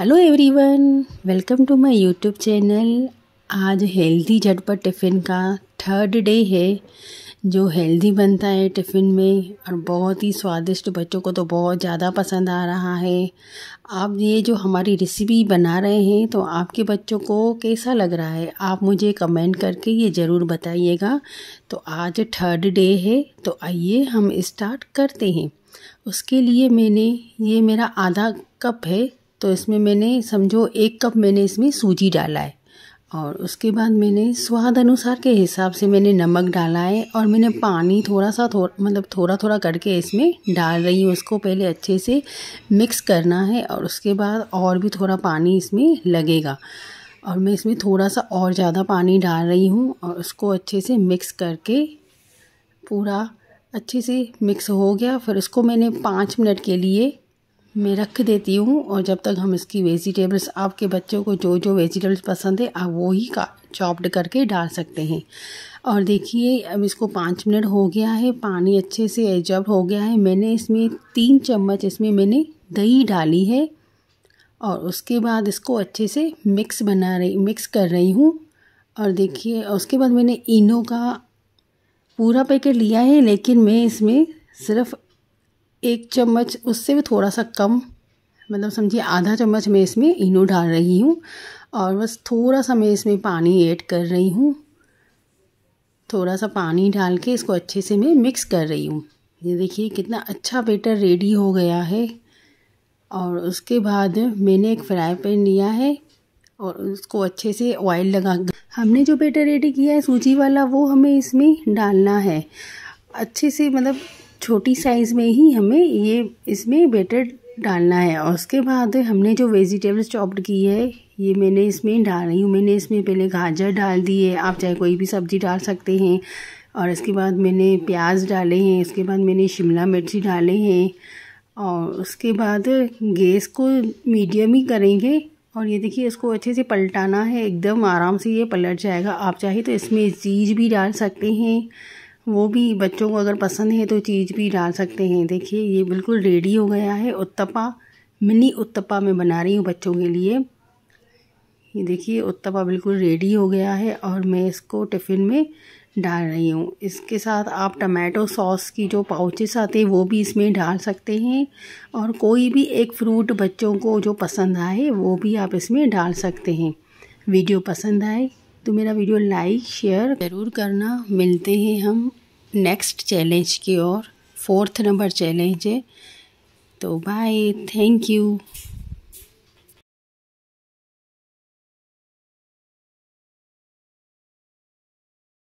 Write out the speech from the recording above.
hello everyone welcome to my YouTube channel आज healthy झटपट tiffin का थर्ड डे है जो हेल्दी बनता है टिफ़िन में और बहुत ही स्वादिष्ट बच्चों को तो बहुत ज़्यादा पसंद आ रहा है आप ये जो हमारी रेसिपी बना रहे हैं तो आपके बच्चों को कैसा लग रहा है आप मुझे कमेंट करके ये ज़रूर बताइएगा तो आज थर्ड डे है तो आइए हम इस्टार्ट करते हैं उसके लिए मैंने ये मेरा आधा कप है तो इसमें मैंने समझो एक कप मैंने इसमें सूजी डाला है और उसके बाद मैंने स्वाद अनुसार के हिसाब से मैंने नमक डाला है और मैंने पानी थोड़ा सा थोड़ा मतलब थोड़ा थोड़ा करके इसमें डाल रही हूँ उसको पहले अच्छे से मिक्स करना है और उसके बाद और भी थोड़ा पानी इसमें लगेगा और मैं इसमें थोड़ा सा और ज़्यादा पानी डाल रही हूँ और उसको अच्छे से मिक्स करके पूरा अच्छे से मिक्स हो गया फिर उसको मैंने पाँच मिनट के लिए मैं रख देती हूँ और जब तक हम इसकी वेजिटेबल्स आपके बच्चों को जो जो वेजिटेबल्स पसंद है आप वो ही का चॉप्ड करके डाल सकते हैं और देखिए अब इसको पाँच मिनट हो गया है पानी अच्छे से एब्जॉर्ब हो गया है मैंने इसमें तीन चम्मच इसमें मैंने दही डाली है और उसके बाद इसको अच्छे से मिक्स बना रही मिक्स कर रही हूँ और देखिए उसके बाद मैंने इनो का पूरा पैकेट लिया है लेकिन मैं इसमें सिर्फ एक चम्मच उससे भी थोड़ा सा कम मतलब समझिए आधा चम्मच मैं इसमें इनो डाल रही हूँ और बस थोड़ा सा मैं इसमें पानी ऐड कर रही हूँ थोड़ा सा पानी डाल के इसको अच्छे से मैं मिक्स कर रही हूँ ये देखिए कितना अच्छा बेटर रेडी हो गया है और उसके बाद मैंने एक फ्राई पैन लिया है और उसको अच्छे से ऑयल लगा हमने जो बेटर रेडी किया है सूजी वाला वो हमें इसमें डालना है अच्छे से मतलब छोटी साइज़ में ही हमें ये इसमें बेटर डालना है और उसके बाद हमने जो वेजिटेबल्स चॉप्ड की है ये मैंने इसमें डाल रही हूँ मैंने इसमें पहले गाजर डाल दी है आप चाहे कोई भी सब्ज़ी डाल सकते हैं और इसके बाद मैंने प्याज डाले हैं इसके बाद मैंने शिमला मिर्ची डाले हैं और उसके बाद गैस को मीडियम ही करेंगे और ये देखिए इसको अच्छे से पलटाना है एकदम आराम से ये पलट जाएगा आप चाहे तो इसमें चीज भी डाल सकते हैं वो भी बच्चों को अगर पसंद है तो चीज़ भी डाल सकते हैं देखिए ये बिल्कुल रेडी हो गया है उत्तपा मिनी उत्तपा मैं बना रही हूँ बच्चों के लिए ये देखिए उत्तपा बिल्कुल रेडी हो गया है और मैं इसको टिफ़िन में डाल रही हूँ इसके साथ आप टमाटो सॉस की जो पाउचेस आते हैं वो भी इसमें डाल सकते हैं और कोई भी एक फ्रूट बच्चों को जो पसंद आए वो भी आप इसमें डाल सकते हैं वीडियो पसंद आए तो मेरा वीडियो लाइक शेयर ज़रूर करना मिलते हैं हम नेक्स्ट चैलेंज की ओर फोर्थ नंबर चैलेंज है तो बाय थैंक यू